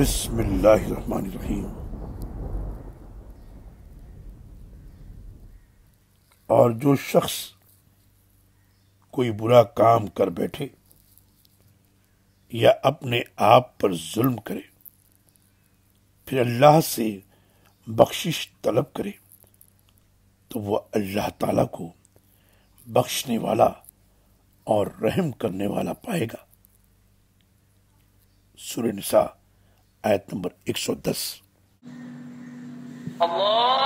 بسم اللہ الرحمن الرحیم اور جو شخص کوئی برا کام کر بیٹھے یا اپنے آپ پر ظلم کرے پھر اللہ سے بخشش طلب کرے تو وہ اللہ تعالیٰ کو بخشنے والا اور رحم کرنے والا پائے گا سورہ نساء آیت نمبر ایک سو دس اللہ